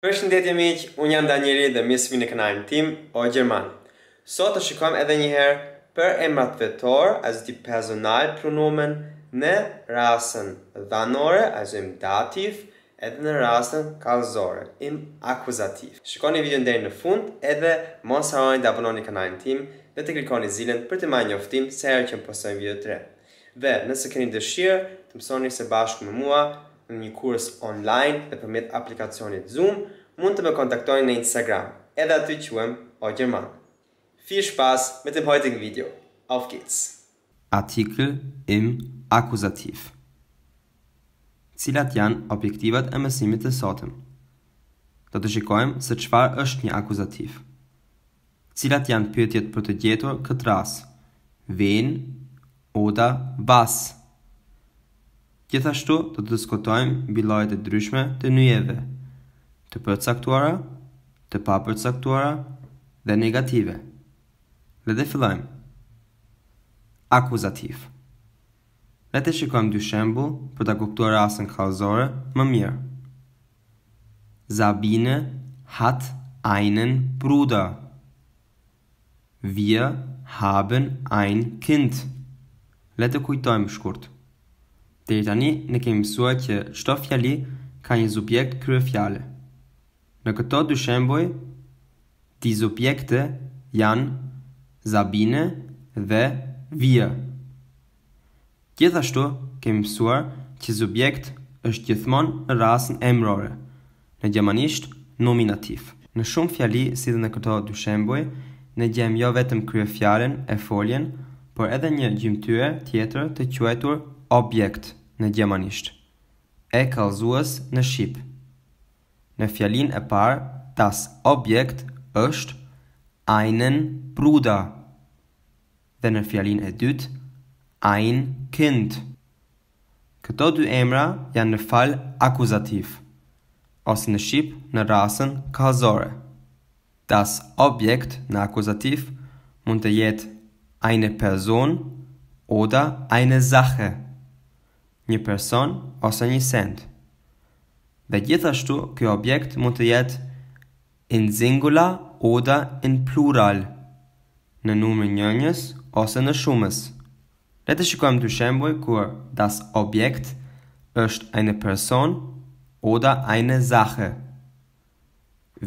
Përshëndetje miq, un jam Danieli dhe mirë se në kanalin tim O German. Sot do shikojmë edhe një herë për emrat vetor, as di personal pronomen në rasën dhanore, as im dativ, edhe në rasën kallëzore, im akuzativ. Shikoni videon deri në fund, edhe mos harroni të abononi kanalin tim dhe të klikoni zilën për të marrë njoftim se herë që postojmë video të re. Dhe nëse keni dëshirë të mësoni së bashku me mua, një kurs online dhe përmet aplikacionit Zoom, mund të më kontaktojnë në Instagram, edhe aty quem o German. Viel Spaß mit dem heutigen Video. Auf geht's! Artikel im Akkusativ Cilat janë objektivat e mësimit të sotëm? Do të shikojmë se qfar është një akuzativ. Cilat janë pyetjet për të gjetur këtë ras? Ven, oda, basë? Gjithashtu do të diskutojmë mbi llojet e ndryshme të nyjeve, të përcaktuara, të papërcaktuara dhe negative. Le të fillojmë. Akuzativ. Le të shikojmë dy shembull për ta kuptuar rastin kausore më mirë. Sabine hat einen Bruder. Wir haben ein Kind. Le të kujtojmë shkurtë. shkurt. Dhe i tani në kemi mësua që shto fjali ka një zubjekt kërë fjale. Në këto dy shemboj, ti zubjekte janë zabine dhe vijë. Gjithashtu kemi mësua që zubjekt është gjithmon në rasën emrore, në gjemanisht nominativ. Në shumë fjali si dhe në këto dy shemboj, në gjem jo vetëm kërë fjalen e foljen, por edhe një gjimtyre tjetër të quajtur objekt në gjemanisht, e kalzues në shqip. Në fjalin e parë, das objekt është einen bruda, dhe në fjalin e dytë, ein kind. Këto dy emra janë në fal akuzativ, ose në shqip në rasën kalzore. Das objekt në akuzativ mund të jetë eine person oda eine sache. një person ose një send. Dhe gjithashtu, kjo objekt mund të jetë in singula oda in plural, në numër njënjës ose në shumës. Le të shikojmë dy shembuj kur das Objekt është eine Person oder eine Sache.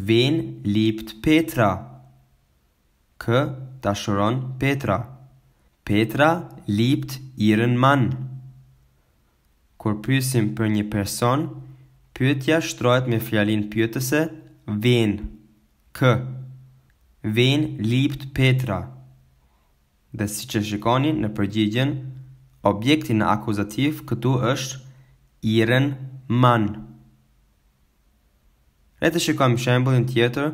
Wen liebt Petra? K dashuron Petra. Petra liebt ihren Mann. Kur pyesim për një person, pyetja shtrohet me fjalin pyetëse Wen k Wen liebt Petra? Dhe si që shikoni në përgjigjen, objektin në akuzativ këtu është iren man. E të shikojmë shembullin tjetër,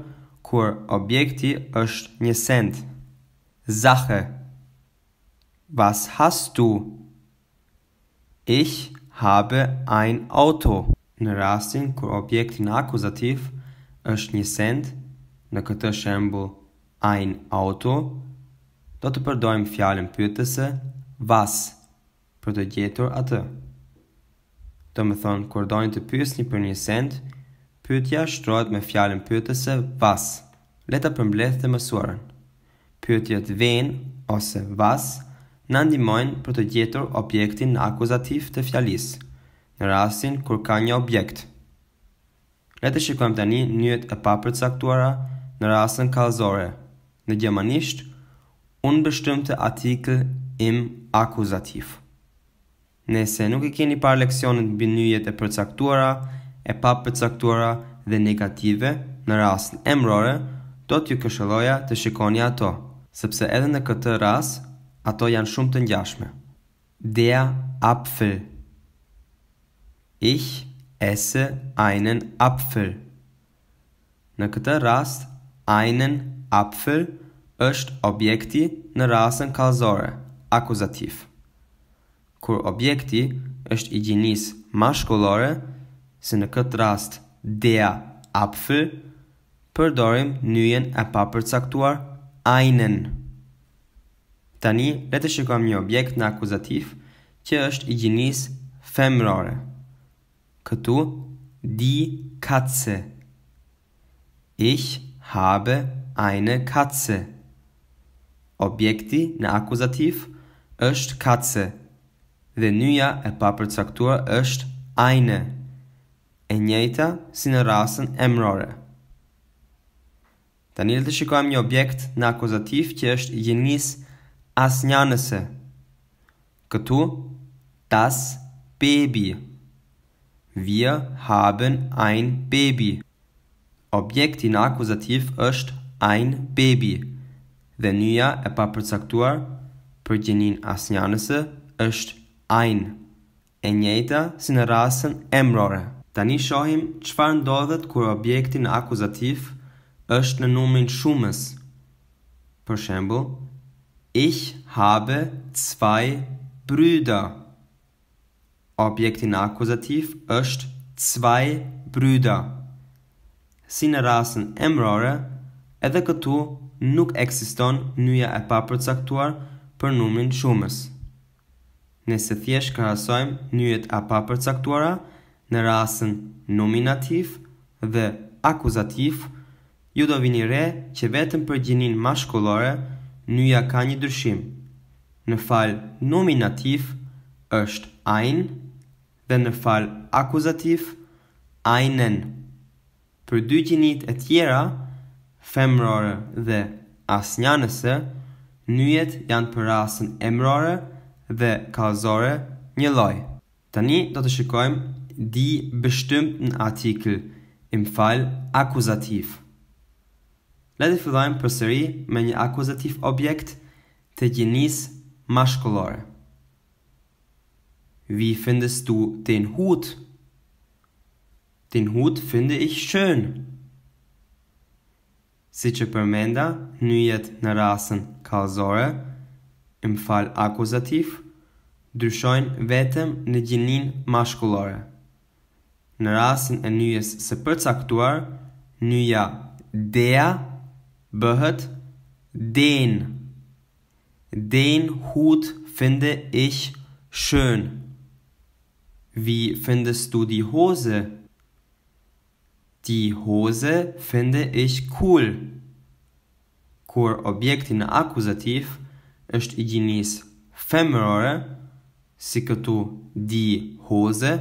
kur objekti është një send. Zahe. Vas has tu. Ich habe ein Auto. Në rastin kur objekti në akuzativ është një send, në këtë shembull ein Auto, do të përdojmë fjalën pyetëse was për të gjetur atë. Do më thonë, kur dojnë të pysni për një send, pytja shtrojt me fjalën pyetëse was. Leta përmbleth të mësuarën. Pytjet ven ose was në ndimojnë për të gjetur objektin në akuzativ të fjalis, në rasin kur ka një objekt. Le të shikojmë të një njët e papër caktuara në rasin kalzore, në gjemanisht, unë bështëm të atikl im akuzativ. Nese nuk e keni par leksionin mbi bëj njët e përcaktuara, e papërcaktuara dhe negative në rasin emrore, do t'ju këshëlloja të shikoni ato, sepse edhe në këtë ras Ato janë shumë të ngjashme. Der Apfel. Ich esse einen Apfel. Në këtë rast, einen Apfel është objekti në rasën kalzore, akuzativ. Kur objekti është i gjinis mashkullore, si në këtë rast dea apfel, përdorim njën e papërcaktuar einen. Tani, le të shikojmë një objekt në akuzativ që është i gjinis femrore. Këtu, di katse. Ich habe eine katse. Objekti në akuzativ është katse dhe nyja e papërcaktuar është eine, e njëjta si në rasën emrore. Tani le të shikojmë një objekt në akuzativ që është gjinis femrore as një nëse. Këtu, das baby. Wir haben ein baby. Objekti në akuzativ është ein baby. Dhe njëja e pa përcaktuar për gjenin as një nëse është ein. E njëta si në rasën emrore. Tani shohim qëfar ndodhet kër objekti në akuzativ është në numrin shumës. Për shembull, Ich habe zwei Brüder. Objekt in Akkusativ është zwei Brüder. Si në rasën emrore, edhe këtu nuk eksiston njëja e papërcaktuar për numrin shumës. Nëse thjesht krahasojmë njëjet e papërcaktuara në rasën nominativ dhe akuzativ, ju do vini re që vetëm për gjinin maskullore nyja ka një dërshim. Në fal nominativ është ein dhe në fal akuzativ einen. Për dy gjinit e tjera, femrore dhe asnjanese, nyjet janë për rasën emrore dhe kazore një loj. Tani do të shikojmë di bestimmten artikel im fall akkusativ Le të fillojmë përsëri me një akuzativ objekt të gjinis mashkullore. Vi findest du den Hut? Den Hut finde ich schön. Si që përmenda, njëjet në rasën kalzore, im fal akuzativ, dryshojnë vetëm në gjinin mashkullore. Në rasën e njëjes së përcaktuar, njëja dea, njëja dea, Bëhet Den Den hut finde ich schön Wie findest du die Hose? Die Hose finde ich cool Kur objekti në akuzativ është i gjinis femërore Si këtu di hose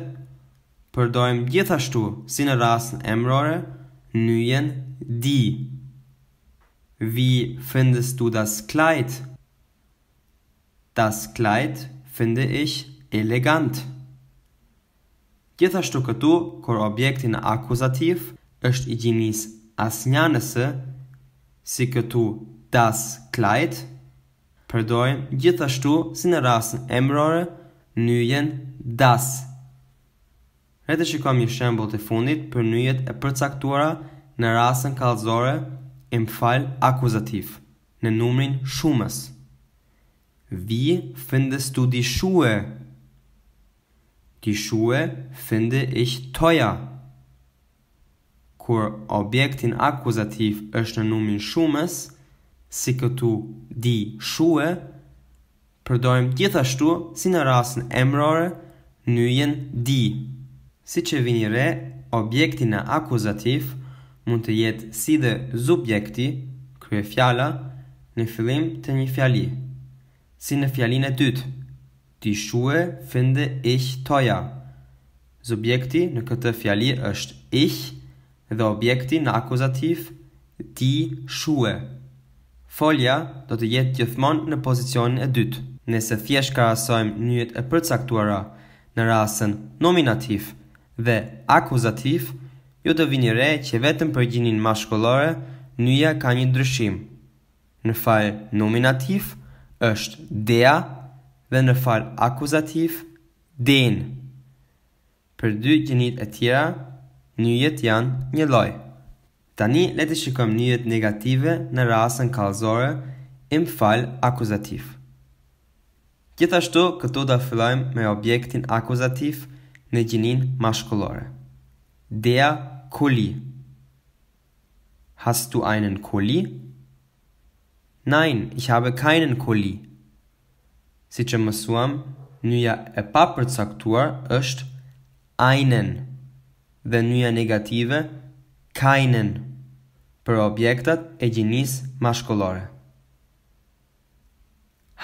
Përdojmë gjithashtu si në rasën emërore njën di Wie findest du das Kleid? Das Kleid finde ich elegant. Gjithashtu këtu, kur në akuzativ është i gjinis asnjanëse, si këtu das Kleid, përdojmë gjithashtu si në rasën emrore nyjen das. Rete shikojmë një shembol të fundit për nyjet e përcaktuara në rasën kalzore im Fall Akkusativ, në numrin shumës. Vi findest du die Schuhe? Die Schuhe finde ich teuer. Kur objekt in Akkusativ është në numrin shumës, si këtu di shue, përdojmë gjithashtu si në rasën emrore njën di. Si që vini re, objektin në akuzativ mund të jetë si dhe subjekti, krye fjala, në fillim të një fjali. Si në fjalin e dytë, ti shue finde ich toja. Subjekti në këtë fjali është ich dhe objekti në akuzativ ti shue. Folja do të jetë gjithmonë në pozicionin e dytë. Nëse thjesht krahasojmë njët e përcaktuara në rasën nominativ dhe akuzativ, Ju jo të vini re që vetëm për gjinin ma shkollore, njëja ka një ndryshim. Në farë nominativ është dea dhe në farë akuzativ den. Për dy gjinit e tjera, njëjet janë një loj. Tani le të shikojmë njëjet negative në rasën kalzore im më falë akuzativ. Gjithashtu këtu da fillojmë me objektin akuzativ në gjinin ma Der Kuli. Hast du einen Kuli? Nein, ich habe keinen Kuli. Si që më suam, e pa përcaktuar është einen dhe njëja negative keinen për objektat e gjinis mashkullore.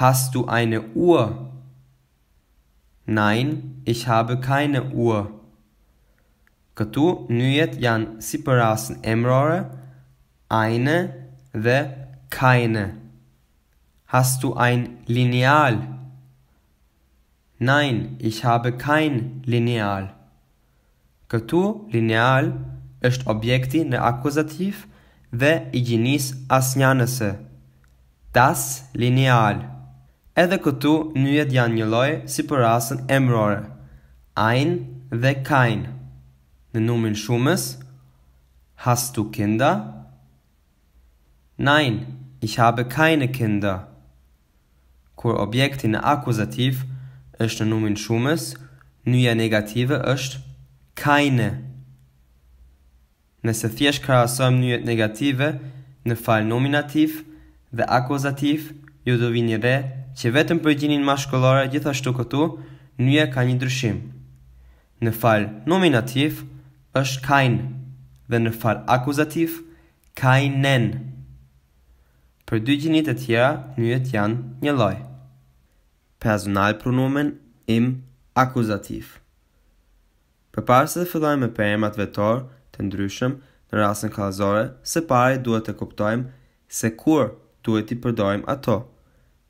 Hast du eine Uhr? Nein, ich habe keine Uhr. Këtu nyjet janë si për rasën emrore, ajne dhe kajne. Hast du ein lineal? Nein, ich habe kein lineal. Këtu lineal është objekti në akuzativ dhe i gjinis asnjanëse. Das lineal. Edhe këtu njëjet janë një lojë si për rasën emrore. Ein dhe kajnë. Në numrin shumës Hast du Kinder? Nein, ich habe keine Kinder. Kur objekti në akuzativ është në numrin shumës, nyja negative është keine. Nëse thjesht krahasojmë nyjet negative në fal nominativ dhe akuzativ, ju do vini re që vetëm për gjinin maskullore gjithashtu këtu nyja ka një ndryshim. Në fal nominativ është kein dhe në fal akuzativ keinen. Për dy gjinit e tjera, njët janë një loj. Personal pronomen im akuzativ. Për parë se të fillojmë me përemat vetor të ndryshëm në rrasën kalazore, se pare duhet të kuptojmë se kur duhet i përdojmë ato.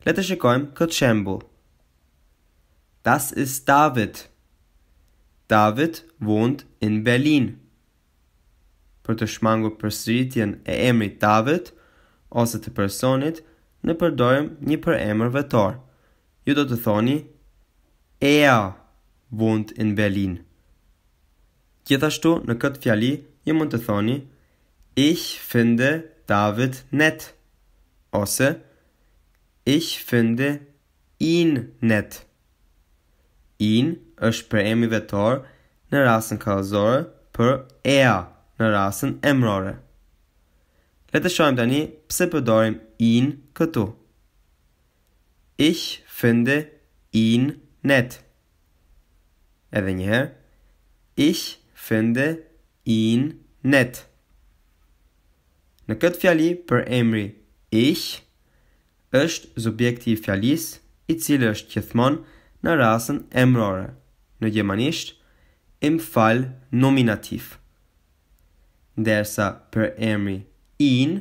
Letë shikojmë këtë shembul. Das ist David. David. David wohnt in Berlin. Për të shmangur përsëritjen e emrit David ose të personit, ne përdorim një përemër vetor. Ju do të thoni Er wohnt in Berlin. Gjithashtu në këtë fjali ju mund të thoni Ich finde David net ose Ich finde ihn net. Ihn është për emri vetor në rasën kalëzore për ea në rasën emrore. Letë shohem tani një pëse përdojmë in këtu. Ich finde in net. Edhe njëherë. Ich finde in net. Në këtë fjali për emri ich është subjekti i fjalis i cilë është qëthmonë në rasën emrore në gjemanisht, im fal nominativ. Dersa për emri in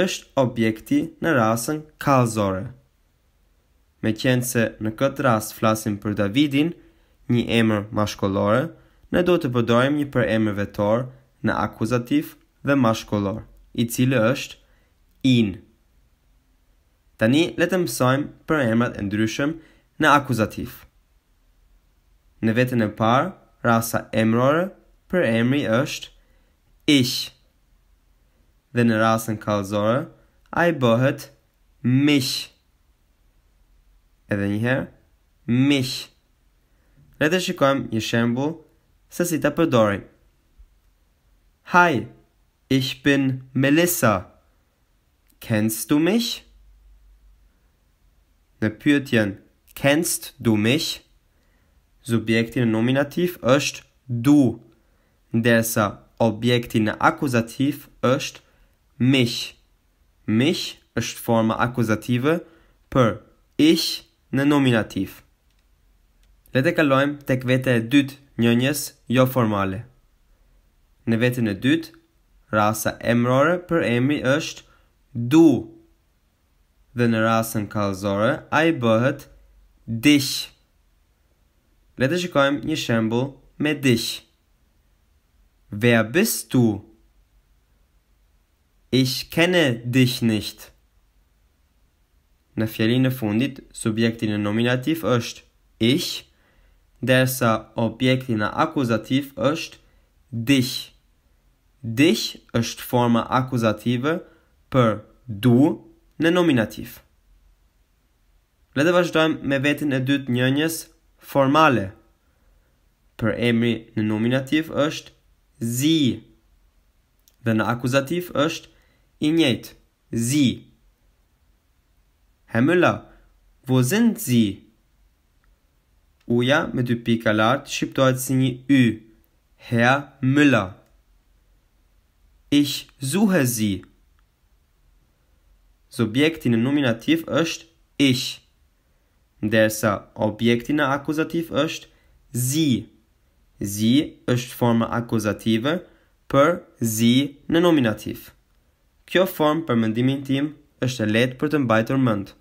është objekti në rasën kalzore. Me qenë se në këtë rast flasim për Davidin, një emër mashkullore, ne do të përdojmë një për emër vetor në akuzativ dhe mashkullor, i cilë është in. Tani letëm mësojmë për emrat e ndryshëm në akuzativ. Në vetën e parë, rasa emrore për emri është ich. Dhe në rasën kalzore, a i bëhet mich. Edhe njëherë, mich. Le të shikojmë një shembull se si ta përdorim. Hi, ich bin Melissa. Kennst du mich? Në pyetjen, kennst du mich? subjekti në nominativ është du, ndërsa objekti në akuzativ është mich. Mich është forma akuzative për ich në nominativ. Le të kalojmë tek vete e dytë njënjës jo formale. Në vetë e dytë, rasa emrore për emri është du. Dhe në rasën kalzore, a i bëhet dishë. Le të shikojmë një shembull me dich. Wer bist du? Ich kenne dich nicht. Në fjallin e fundit, subjektin e nominativ është ich, dersa objektin e akuzativ është dich. Dich është forma akuzative për du në nominativ. Le të vazhdojmë me vetin e dytë njënjës formale për emri në nominativ është zi dhe në akuzativ është i njët zi hemëla vo zënd zi uja me dy pika lartë shqiptohet si një y hea mëla ich zuhe zi subjekti në nominativ është ich Ndërsa objekti në akuzativ është zi. Zi është forma akuzative për zi në nominativ. Kjo form për mëndimin tim është e letë për të mbajtër mëndë.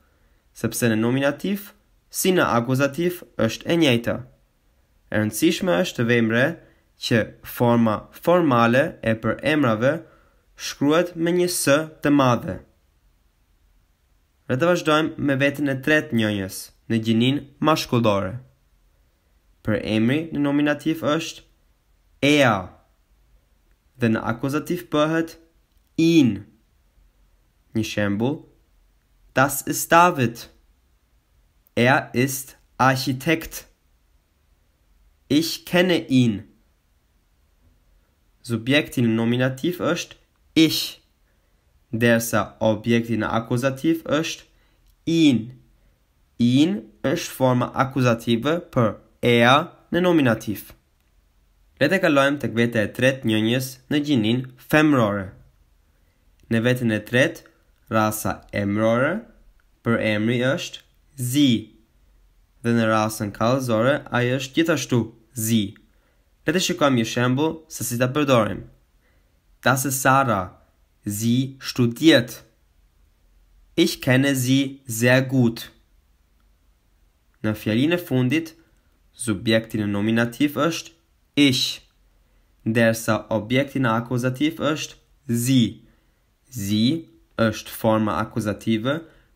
Sepse në nominativ, si në akuzativ është e njejta. E rëndësishme është të vejmëre që forma formale e për emrave shkruhet me një së të madhe. të vazhdojmë me vetën e tret njënjës. në gjinin mashkullore. Për emri në nominativ është ea dhe në akuzativ bëhet in. Një shembull, das ist David. Er ist Architekt. Ich kenne ihn. Subjekti në nominativ ist ich, dersa objekti në Akkusativ ist ihn. in është forma akuzative për ea në nominativ. Le të kalojmë tek kvete e tret njënjës në gjinin femrore. Në vetën e tret, rasa emrore, për emri është zi, dhe në rasën kalzore, ajo është gjithashtu zi. Le të shikojmë një shembull se si ta përdorim. Das ist Sara. Sie studiert. Ich kenne sie sehr gut. Në fjallin e fundit, subjektin e nominativ është ish, ndersa objektin e akuzativ është zi. Zi është forma akuzative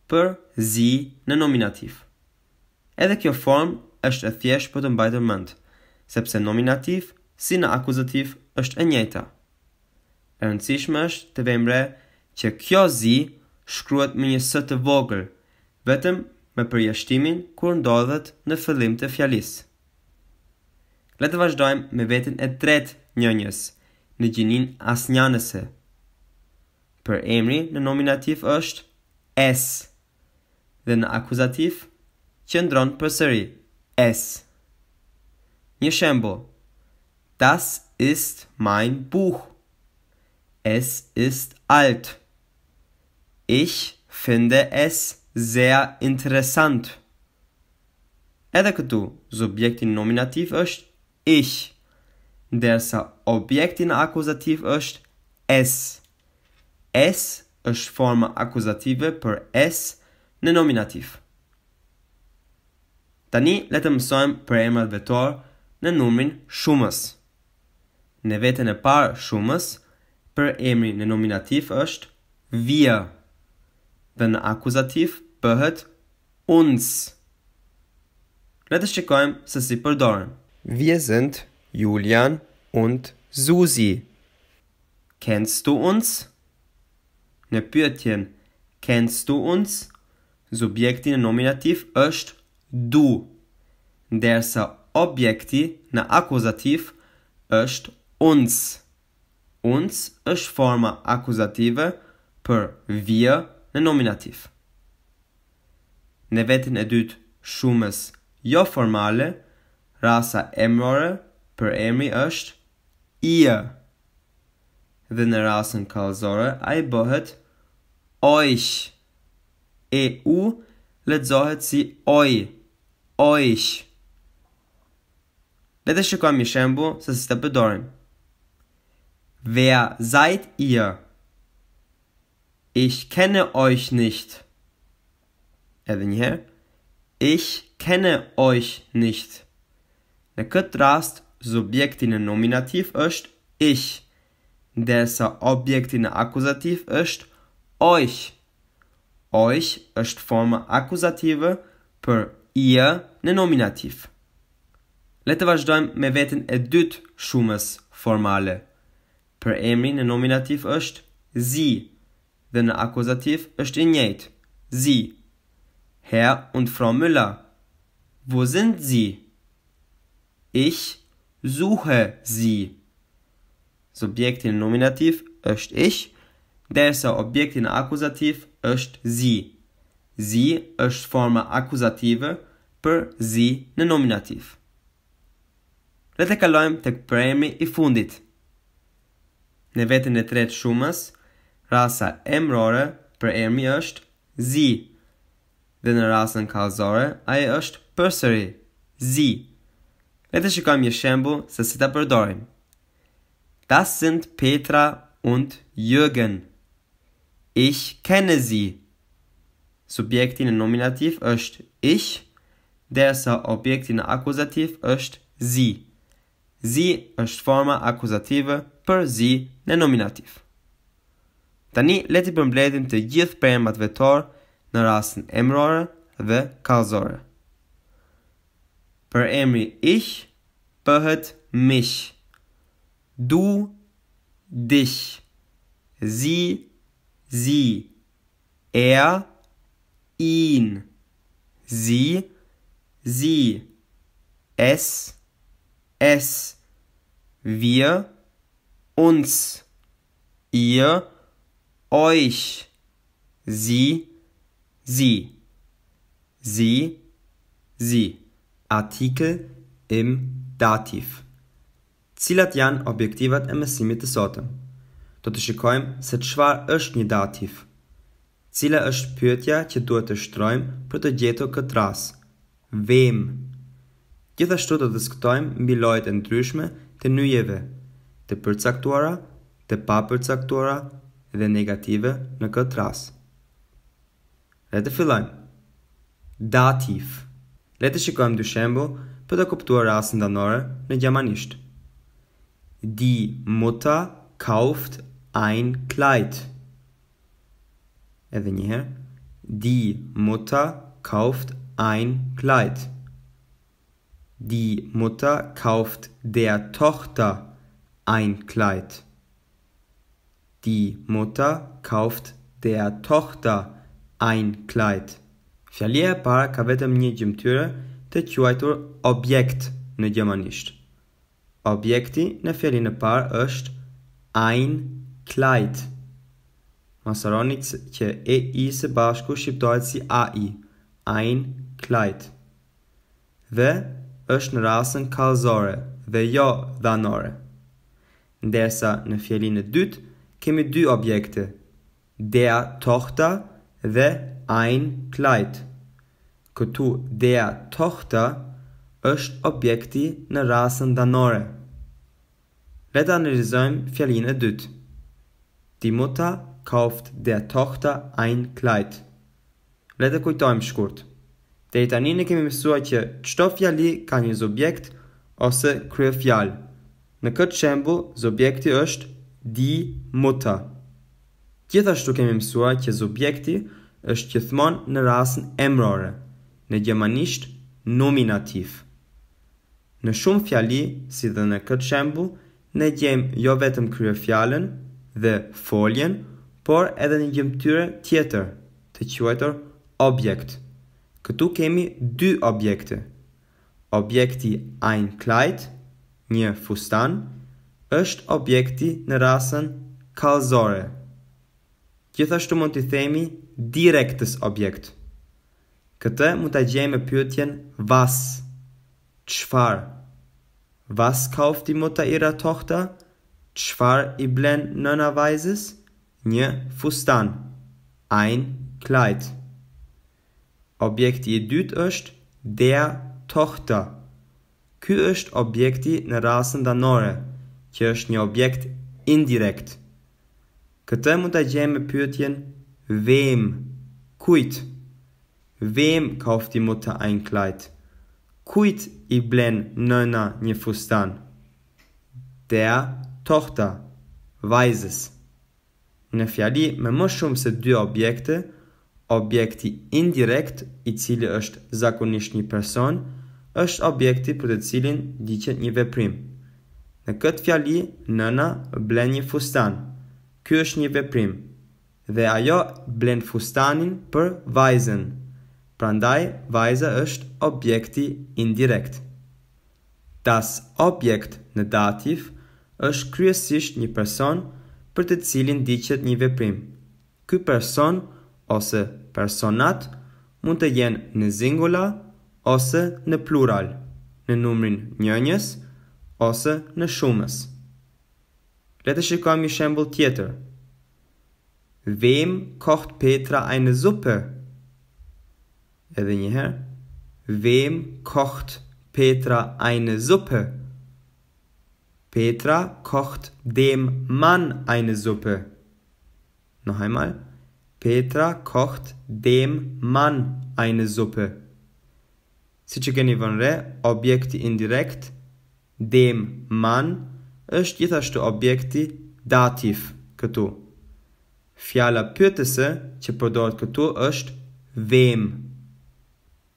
për zi në nominativ. Edhe kjo form është e thjesht për të mbajtër mëndë, sepse nominativ si në akuzativ është e njëta. E rëndësishme është të vejmëre që kjo zi shkruat më një së të vogër, vetëm me përjashtimin kur ndodhet në fillim të fjalis. Le të vazhdojmë me vetën e tret njënjës, në gjinin asnjanëse. Për emri në nominativ është es, dhe në akuzativ që ndronë për sëri es. Një shembo, das ist mein buch. Es ist alt. Ich finde es sehr interessant. Edhe këtu, subjekti nominativ është ich, ndërsa objekti në akuzativ është es. Es është forma akuzative për es në nominativ. Tani le të mësojmë për emrat vetor në numrin shumës. Në vetën e parë shumës, për emri në nominativ është vier. Wenn Akkusativ bëhet uns. Le të shikojmë se si përdoren. Wir sind Julian und Susi. Kennst du uns? Në ne pyetjen Kennst du uns? Subjekti në ne nominativ është du, ndërsa objekti në ne akuzativ është uns. Uns është forma akuzative për wir në nominativ. Në vetën e dytë shumës jo formale, rasa emrore për emri është Ië Dhe në rasën kalzore a i bëhet ojsh. E u letëzohet si oj, ojsh. Dhe të shikojmë një shembu se si të përdorim. Wer seid ihr? Ich kenne euch nicht. Edhe një herë. Ich kenne euch nicht. Në këtë rast, subjekti në nominativ është ich, ndërsa objekti në akuzativ është euch. Euch është forma akuzative për ihr në nominativ. Le të vazhdojmë me veten e dytë shumës formale. Për emrin në nominativ është sie dhe në akuzativ është i njëjtë. Zi. Herr und Frau Müller. Wo sind Sie? Ich suche Sie. Subjekti në nominativ është ich, derisa objekti në akuzativ është Sie. Sie është forma akuzative për Sie në nominativ. Rete të tek premi i fundit. Ne vetën e tretë shumës, Rasa emrore për emri është zi. Dhe në rasën kalzore, aje është përsëri, zi. Le të shikojmë një shembull se si ta përdorim. Das sind Petra und Jürgen. Ich kenne sie. Subjekti në nominativ është ich, derisa objekti në akuzativ është sie. Sie është forma akuzative për zi në nominativ. Tani le të përmbledhim të gjithë pembat vetor në rastin emrore dhe kallëzore. Për emri ich bëhet mich. Du dich. Sie sie. Er ihn. Sie sie. Es es. Wir uns. Ihr euch sie sie sie sie artikel im dativ cilat jan objektivat e mësimit të sotëm do të shikojm se çfarë është një dativ cila është pyetja që duhet të shtrojm për të gjetur këtë rast vem gjithashtu do të diskutojm mbi llojet e ndryshme të nyjeve të përcaktuara të papërcaktuara dhe negative në këtë ras. Le të fillojmë. Dativ. Le të shikojmë dy shembull për të kuptuar rastin danore në gjermanisht. Die Mutter kauft ein Kleid. Edhe një herë, die Mutter kauft ein Kleid. Die Mutter kauft der Tochter ein Kleid. Die mota kauft der Tochter ein kleid. Fjallia e para ka vetëm një gjymtyre të quajtur objekt në gjermanisht. Objekti në fjallin e par është ein kleid. Masaronit që e i se bashku shqiptohet si a i. Ein kleid. Dhe është në rasën kalzore dhe jo dhanore. Ndesa në fjallin e dytë kemi dy objekte, der Tochter dhe ein Kleid. Këtu der Tochter është objekti në rasën danore. Leta analizojmë fjallin e dytë. Die Mutter kauft der Tochter ein Kleid. Leta kujtojmë shkurt. Dhe i tani në kemi mësua që qëto fjalli ka një zubjekt ose kryo fjall. Në këtë shembu, zobjekti është di mu Gjithashtu kemi mësua që subjekti është gjithmonë në rasën emrore, në gjemanisht nominativ. Në shumë fjali, si dhe në këtë shembu, ne gjem jo vetëm krye fjallën dhe foljen, por edhe një gjemë tyre tjetër, të qëjtër objekt. Këtu kemi dy objekte. Objekti Ein Kleid, një fustan, është objekti në rasën kallëzore. Gjithashtu mund të themi direktës objekt. Këtë mund ta gjejmë pyetjen was. Çfarë? Was kauft die Mutter ihrer Tochter? Çfarë i blen nëna vajzës? Një fustan. Ein Kleid. Objekti i dytë është der Tochter. Ky është objekti në rasën danore. që është një objekt indirekt. Këtë mund të gjejmë me pyetjen Vem kujt wem kauft die mutter ein kleid kujt i blen nëna një fustan der tochter weiß në fjali me më shumë se dy objekte objekti indirekt i cili është zakonisht një person është objekti për të cilin diqet një veprim Në këtë fjali, nëna blen një fustan. Ky është një veprim. Dhe ajo blen fustanin për vajzen. Pra ndaj, vajza është objekti indirekt. Das objekt në dativ është kryesisht një person për të cilin diqet një veprim. Ky person ose personat mund të jenë në zingula ose në plural. Në numrin njënjës, ose në shumës. Le të shikojmë një shembull tjetër. Wem kocht Petra eine Suppe? Edhe një herë. Wem kocht Petra eine Suppe? Petra kocht dem Mann eine Suppe. Noch einmal. Petra kocht dem Mann eine Suppe. Si që e keni vënë re, objekti indirekt dem man është gjithashtu objekti dativ këtu. Fjala pyetëse që përdoret këtu është vem.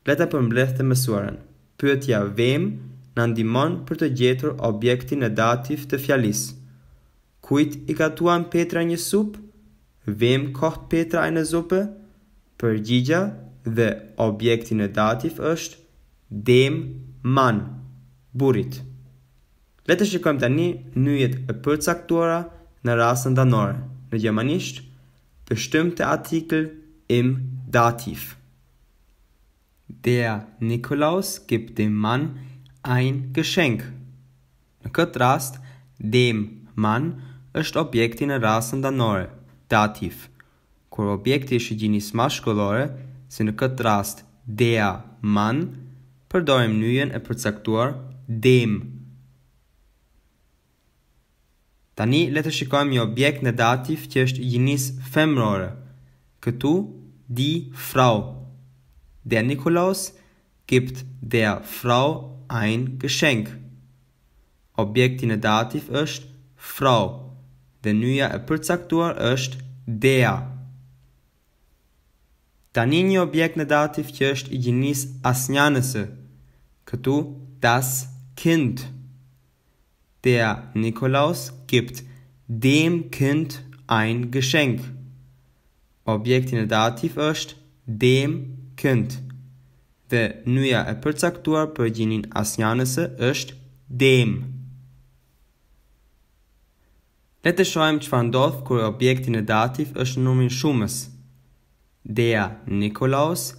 Le ta përmbledh të mësuarën. Pyetja vem na ndihmon për të gjetur objektin e dativ të fjalisë. Kujt i gatuan Petra një supë? Vem koht Petra një supë? Përgjigja dhe objektin e dativ është dem man, burit. Le të shikojmë tani nyjet e përcaktuara në rasën danore, në gjemanisht, pështëmte artikel im dativ. Der Nikolaus gibt dem Mann ein Geschenk. Në këtë rast, dem Mann është objekti në rasën danore, dativ. Kur objekti është gjinis mashkullore, si në këtë rast, der Mann, përdojmë nyjen e përcaktuar dem Tani le të shikojmë një objekt në dativ që është i gjinisë femrore. Këtu di frau. Der Nikolaus gibt der Frau ein Geschenk. Objekti në dativ është frau. Dhe njëja e përcaktuar është der. Tani një objekt në dativ që është i gjinisë asnjënëse. Këtu das Kind. Këtu das Kind. Der Nikolaus gibt dem Kind ein Geschenk. Objekt in der dativ ist dem Kind. Der neue e përcaktuar për gjinin ist është dem. Le të shohim çfarë ndodh kur objekti në dativ është në numrin Der Nikolaus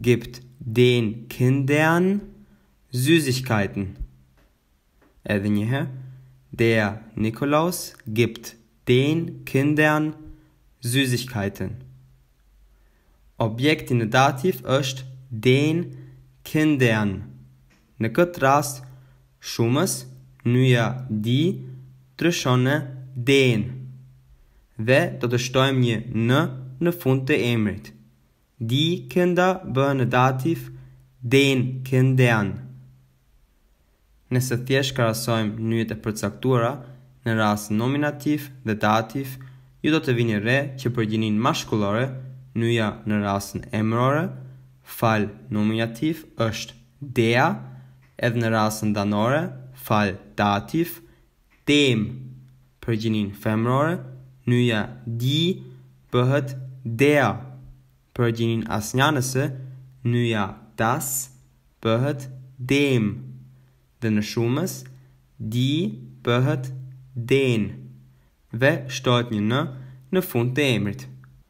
gibt den Kindern Süßigkeiten. Edhe një herë der Nikolaus gibt den Kindern Süßigkeiten. Objekt in Dativ ist den Kindern. Nekët rast shumës, nyja di, tryshone den. Dhe do të shtojmë një ne, në ne në emrit. Die Kinder bëhen dativ den Kindern. nëse thjesht krahasojmë nyjet e përcaktuara në rast nominativ dhe dativ, ju do të vini re që për gjininë maskullore, nyja në rastin emrore, fal nominativ është der, edhe në rastin danore, fal dativ dem. Për gjininë femror, nyja di bëhet der. Për gjininë asnjënëse, nyja das bëhet dem dhe në shumës di pëhët den dhe shtojt një në në fund të emrit.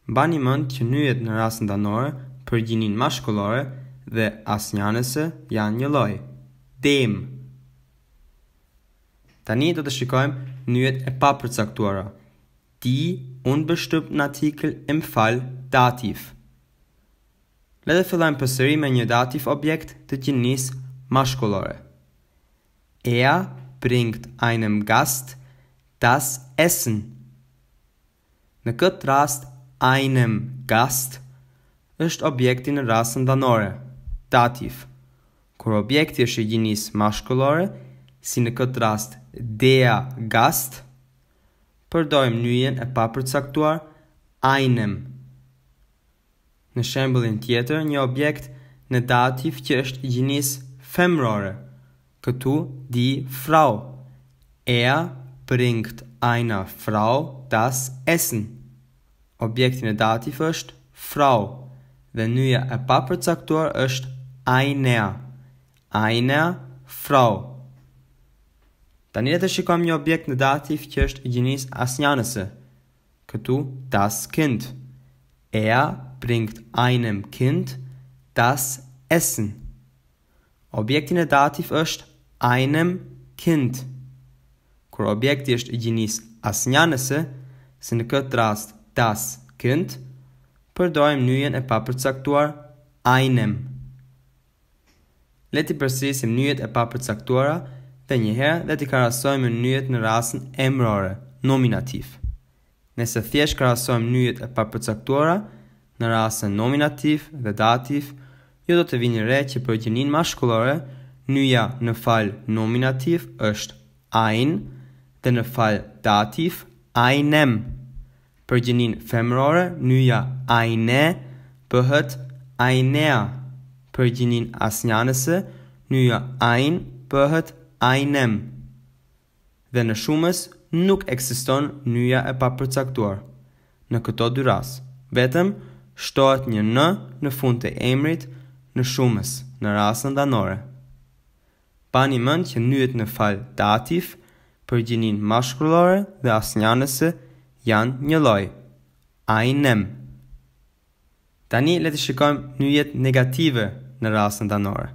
Mba një mënd që nyjet në rasën danore për gjinin maskullore dhe as një anëse janë një loj. Dem. Tani do të shikojmë nyjet e papërcaktuara. përcaktuara. Di unë bështëp në artikel e më falë dativ. Le dhe fillajmë pësëri me një dativ objekt të gjinis maskullore. Er bringt einem Gast das Essen. Në këtë rast, einem Gast është objekti në rastën danore, dativ. Kur objekti është i gjinis mashkullore, si në këtë rast dea gast, përdojmë njën e papërcaktuar einem. Në shembulin tjetër, një objekt në dativ që është i gjinis femrore, femrore këtu di frau. Er bringt einer frau das essen. Objektin e dativ është frau. Dhe nëja e papër është einer. Einer frau. Ta një dhe të shikom një objekt në dativ që është i gjinis as Këtu das kind. Er bringt einem kind das essen. Objektin e dativ është einem Kind. Kur objekti është i gjinisë asnjënëse, si në këtë rast das Kind, përdojmë njën e papërcaktuar einem. Leti përsërisim njët e papërcaktuara dhe njëherë dhe t'i karasojmë njët në rasën emrore, nominativ. Nëse thjesht karasojmë njët e papërcaktuara në rasën nominativ dhe dativ, ju do të vini re që për gjinin ma shkullore njët Nyja në fal nominativ është ein dhe në fal dativ einem. Për gjenin femërore, nyja eine bëhet einer. Për gjenin asnjanese, nyja ein bëhet einem. Dhe në shumës, nuk eksiston nyja e papërcaktuar. Në këto dy ras, vetëm shtohet një në në fund të emrit në shumës në rasën danore pa një mënd që njët në fal dativ, për gjinin mashkullore dhe asnjanëse janë një loj. A i nem. Tani le të shikojmë njët negative në rasën danore.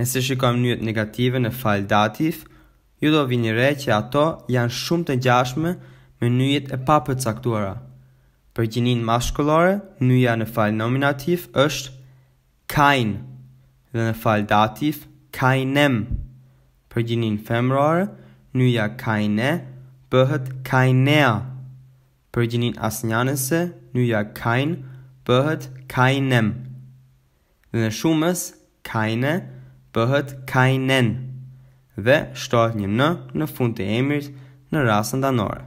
Nëse shikojmë njët negative në fal dativ, ju do vini re që ato janë shumë të gjashme me njët e papët saktuara. Për gjinin mashkullore, njëja në fal nominativ është kain dhe në fal dativ kajnem për gjinin femrar, nyja kajne bëhet kajnea për gjinin asnjanese, nyja kajn bëhet kajnem. Dhe në shumës, kajne bëhet kajnen dhe shtohet një në në fund të emrit në rasën danore.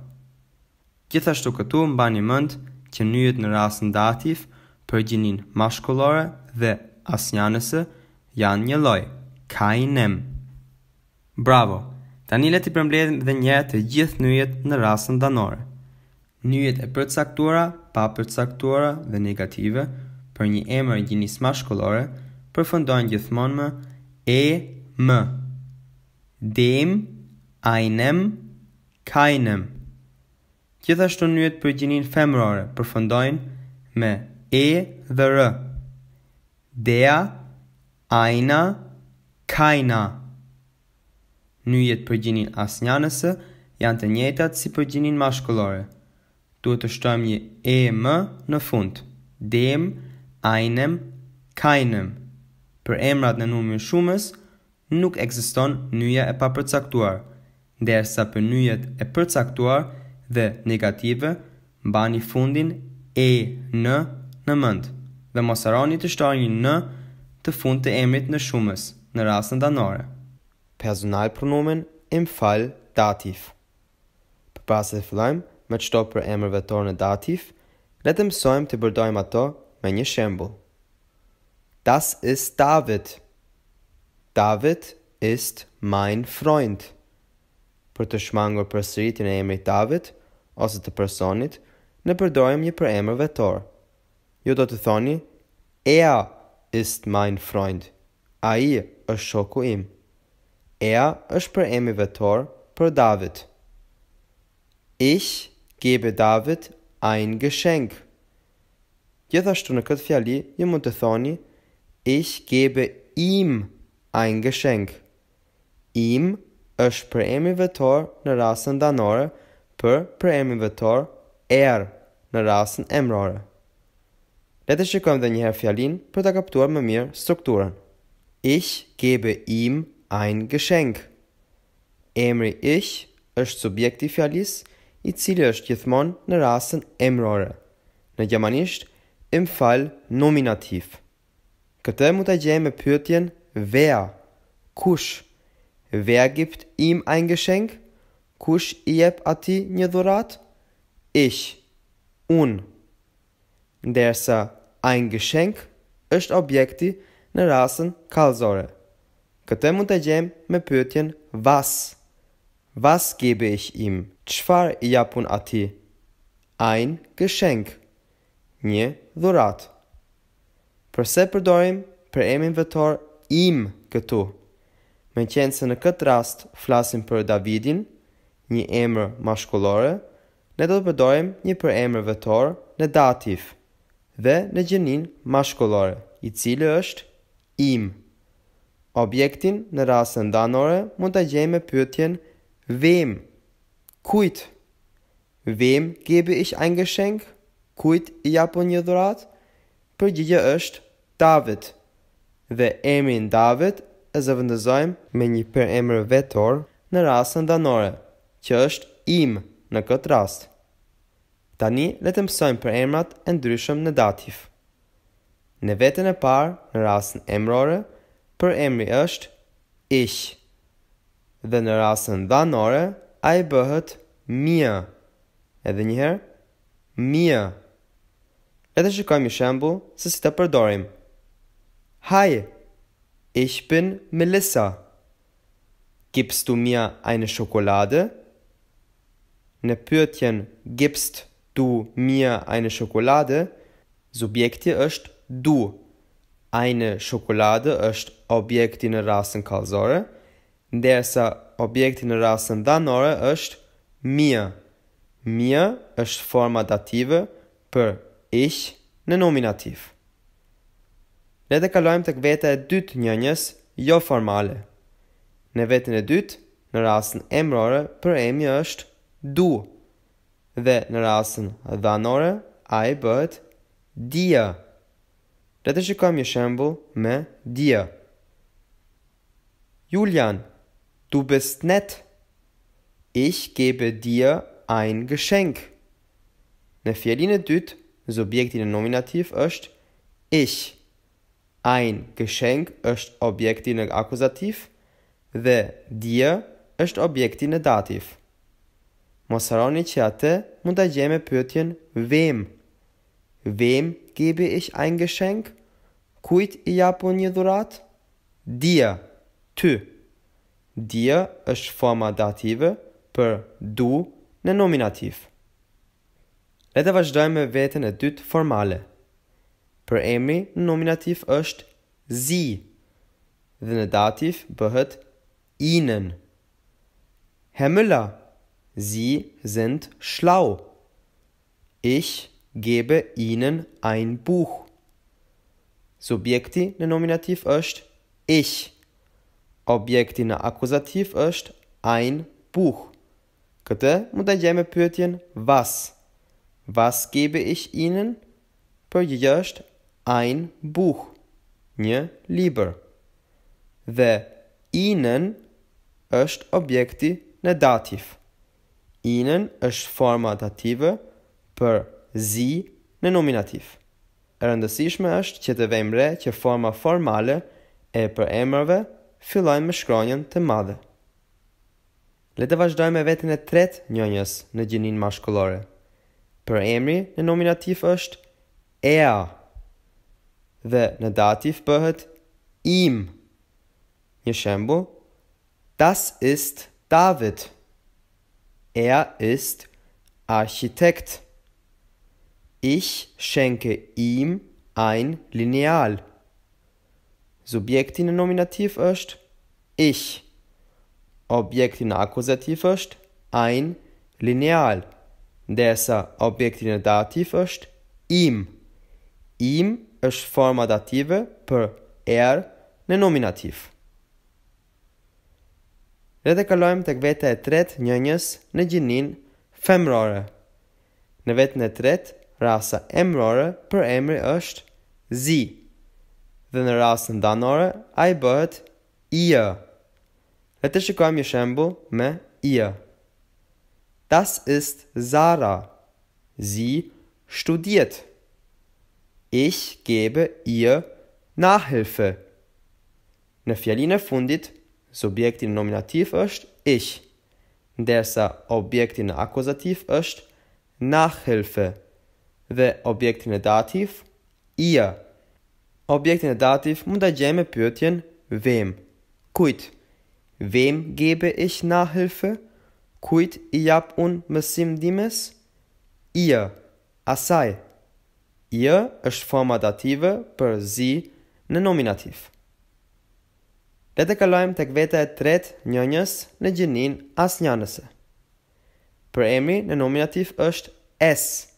Gjithashtu këtu mba një mënd që nyjet në rasën dativ për gjinin mashkullore dhe asnjanese janë një lojë keinem. Bravo! Tani le të përmbledhim dhe njëherë të gjithë nyjet në rasën danore. Nyjet e përcaktuara, pa përcaktuara dhe negative për një emër gjinis mashkullore përfundojnë gjithmonë me e m. Dem, einem, keinem. Gjithashtu nyjet për gjinin femrore përfundojnë me e dhe r. Dea, eina, keinem kaina nyjet për gjinin asnjanëse janë të njëtat si për gjinin mashkullore. Duhet të shtojmë një e më në fund. Dem, ajnem, kajnem. Për emrat në numër shumës, nuk eksiston nyja e papërcaktuar. Dersa për nyjet e përcaktuar dhe negative, mbani fundin e në në mënd. Dhe mosaroni të shtëm një në të fund të emrit në shumës në rasën danore. Personal pronomen im fall dativ. Për pas e fillajmë me qëto për emër vetor në dativ, le të mësojmë të bërdojmë ato me një shembul. Das ist David. David ist mein Freund. Për të shmangur për sëritin e emri David, ose të personit, në përdojmë një për emër vetor. Ju do të thoni, Er ist mein Freund. A i është shoku im. Er është për emi vetor për David. Ich gebe David ein Geschenk. Gjithashtu në këtë fjali, ju mund të thoni, ich gebe im ein Geschenk. Im është për emi vetor në rasën danore për për emi vetor er në rasën emrore. Le të shikojmë edhe një herë fjalin për ta kaptuar më mirë strukturën. Ich gebe ihm ein Geschenk. Emri ich është subjekt i fjalis i cili është gjithmonë në rastin emrore. Në gjermanisht im Fall nominativ. Këtë mund ta gjejmë me pyetjen wer. Kush? Wer gibt ihm ein Geschenk? Kush i jep atij një dhurat? Ich. Un. Derse ein Geschenk është objekti në rasën kalzore. Këte mund të gjem me pëtjen vas. Vas gebe ich im? Qfar i japun ati? Ein geschenk. Një dhurat. Përse përdorim për emin vetor im këtu? Me qenë se në këtë rast flasim për Davidin, një emër mashkullore, ne do të përdorim një për emër vetor në dativ dhe në gjenin mashkullore, i cili është im. Objektin në rasën danore mund të gjejmë e pëtjen vem, kujt. Vem gebe ish ein geschenk, kujt i apo një dhurat, për është David. Dhe emri David e zëvëndëzojmë me një për emrë vetor në rasën danore, që është im në këtë rast. Tani letëm mësojmë për emrat e ndryshëm në dativë. Në vetën e parë, në rasën emrore, për emri është ich. Dhe në rasën dhanore, a i bëhet mia. Edhe njëherë, mia. Edhe të shikojmë i shembu se si të përdorim. Hai, ich bin Melissa. Gips du mia eine shokolade? Në pyët jenë gips du mia eine shokolade, subjekti është du ajnë shokoladë është objekti në rasën kalzore, ndersa objekti në rasën dhanore është mia. Mia është forma dative për ich në nominativ. Le të kalojmë të kvete e dytë njënjës jo formale. Në vetën e dytë, në rasën emrore për emi është du, dhe në rasën dhanore a i bëtë dia. Le të shikojmë një shembull me dia. Julian, du bist nett. Ich gebe dir ein Geschenk. Në fjellin e dytë, subjekti në nominativ është ich. Ein Geschenk është objekti në akuzativ dhe dir është objekti në dativ. Mosaroni që atë mund ta gjeme pyetjen wem. Wem gebe ich ein Geschenk? Kujt i japo një dhurat? Dia, ty. Dia është forma dative për du në nominativ. Le të vazhdojmë me veten e dytë formale. Për emri në nominativ është zi dhe në dativ bëhet inën. Herr Müller, Sie sind schlau. Ich gebe ihnen ein Buch. Subjekti na ne Nominativ ist ich. Objekti na ne Akkusativ ist ein Buch. Këtë mund pyetjen was. Was gebe ich ihnen? Përgjigja është ein Buch, një lieber. Dhe ihnen është objekti në ne dativ. Ihnen është forma dative për zi në nominativ. E rëndësishme është që të vejmë re që forma formale e për emërve fillojnë me shkronjën të madhe. Le të vazhdojmë e vetën e tret njënjës në gjinin ma Për emri në nominativ është ea dhe në dativ bëhet im. Një shembu, das ist David, ea ist arkitektë. Ich schenke ihm ein Lineal. Subjekti në nominativ është Ich. Objekti në akuzativ është Ein Lineal. Ndërsa objekti në dativ është Im. Ihm është forma dative për er në nominativ. Dhe të kalojmë të kvete e tret njënjës në gjinin femrore. Në vetën e tret njënjës rasa emrore per emri është sie. Wenn er rasën danore a i bëhet ijë. Le të me ihr. Das ist Sarah. Sie studiert. Ich gebe ihr Nachhilfe. Në fjalinë e fundit, Subjekt in nominativ është ich, ndërsa Objekt in Akkusativ është Nachhilfe. dhe objektin e dativ, i Objektin e dativ mund të gjemë e vem. vëm. Kujt, vëm gebe ich na hilfe? Kujt i jap unë mësim dimes? I asaj. I është forma dative për zi në nominativ. Dhe të kalojmë të kveta e tret njënjës në gjinin as njënëse. Për emri në nominativ është S.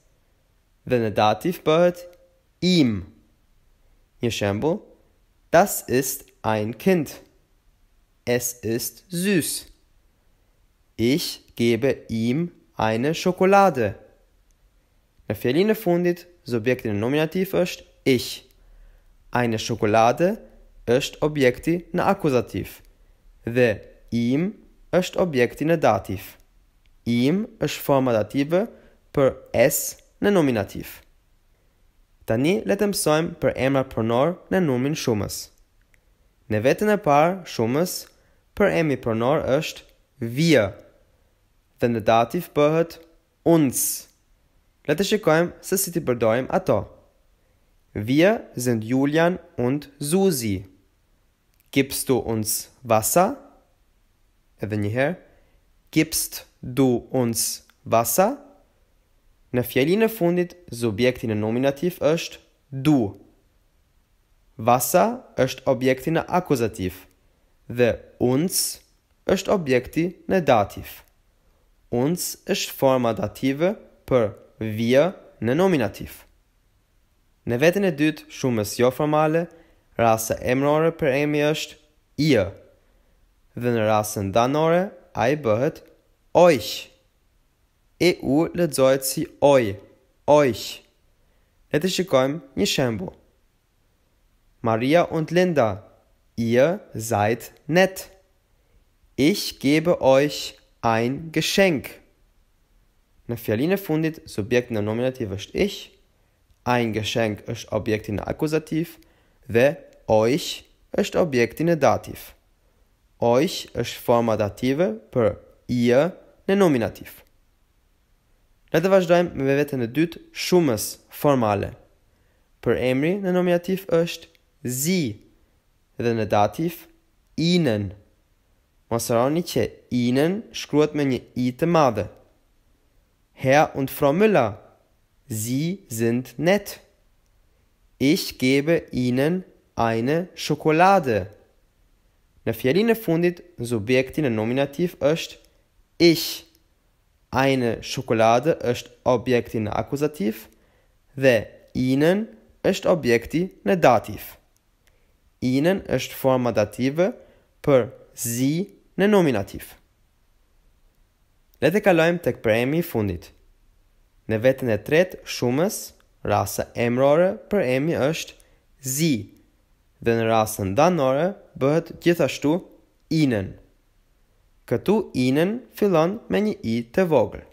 wenn der Dativ Bird ihm. Yeshambu, das ist ein Kind. Es ist süß. Ich gebe ihm eine Schokolade. Na Feline fundit, Subjekt in Nominativ ist ich. Eine Schokolade ist Objekt in Akkusativ. The ihm ist Objekt in Dativ. Ihm ist Forma per es në nominativ. Tani le të mësojmë për emra pronor në numrin shumës. Në vetën e parë shumës, për emri pronor është wir. Dhe në dativ bëhet uns. Le të shikojmë se si ti përdorim ato. Wir sind Julian und Susi. Gibst du uns Wasser? Edhe një herë. Gibst du uns Wasser? Në fjallin e fundit, subjektin e nominativ është du. Vasa është objektin e akuzativ dhe uns është objekti në dativ. Uns është forma dative për vje në nominativ. Në vetën e dytë, shumës jo formale, rasa emrore për emi është ië dhe në rasën danore, a i bëhet ojshë. EU לדזויצי אוי, euch. Neteschikoim Nishembo. Maria und Linda, ihr seid nett. Ich gebe euch ein Geschenk. Na Fialine fundit Subjekt na Nominativ ist ich, ein Geschenk ist Objekt in Akkusativ, the euch ist Objekt in Dativ. Euch ist Forma Dative per ihr ne Nominativ. Le të vazhdojmë me veten e dytë, shumës formale. Për emri në nominativ është zi dhe në dativ inën. Mos harroni që inën shkruhet me një i të madhe. Herr und Frau Müller, Sie sind nett. Ich gebe Ihnen eine Schokolade. Në fjalën e fundit, subjekti në nominativ është ich. Eine Schokolade është objekti në akuzativ dhe Ihnen është objekti në dativ. Ihnen është forma dative për zi në nominativ. Le të kalojmë të këpërejmi i fundit. Në vetën e tretë shumës, rasa emrore për emi është zi dhe në rasën danore bëhet gjithashtu inen. Këtu inën fillon me një i të vogël.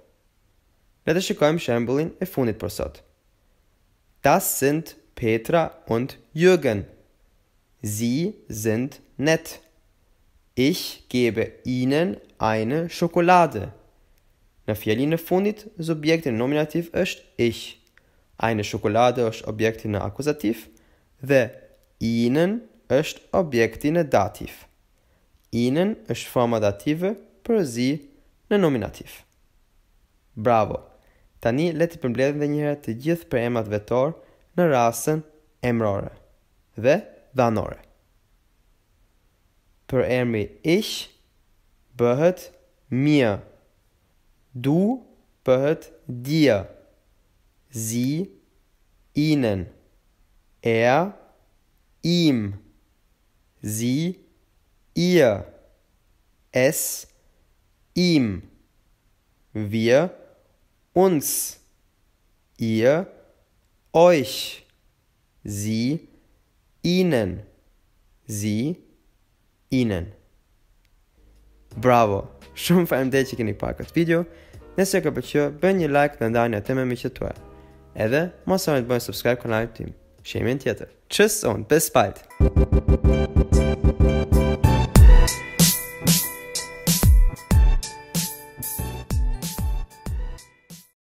Le të shikojmë shembullin e fundit për sot. Das sind Petra und Jürgen. Sie sind nett. Ich gebe ihnen eine Schokolade. Në fjellin e fundit, subjekti në nominativ është ich. Eine Schokolade është objekti në akuzativ dhe ihnen është objekti në dativ. Inën është forma dative për zi në nominativ. Bravo! Tani le të përmbledhim dhe njëherë të gjithë për emat vetor në rasën emrore dhe dhanore. Për emri ish bëhet mia. Du bëhet dia. Zi inen. Er im. Sie ihr, es, ihm, wir, uns, ihr, euch, sie, ihnen, sie, ihnen. Bravo! Shumë faleminderit që keni parë këtë video. Nëse ka pëlqyer, bëni një like dhe ndajeni atë me miqtë tuaj. Edhe mos harroni të bëni subscribe kanalit tim. Shemën tjetër. Tschüss und bis bald.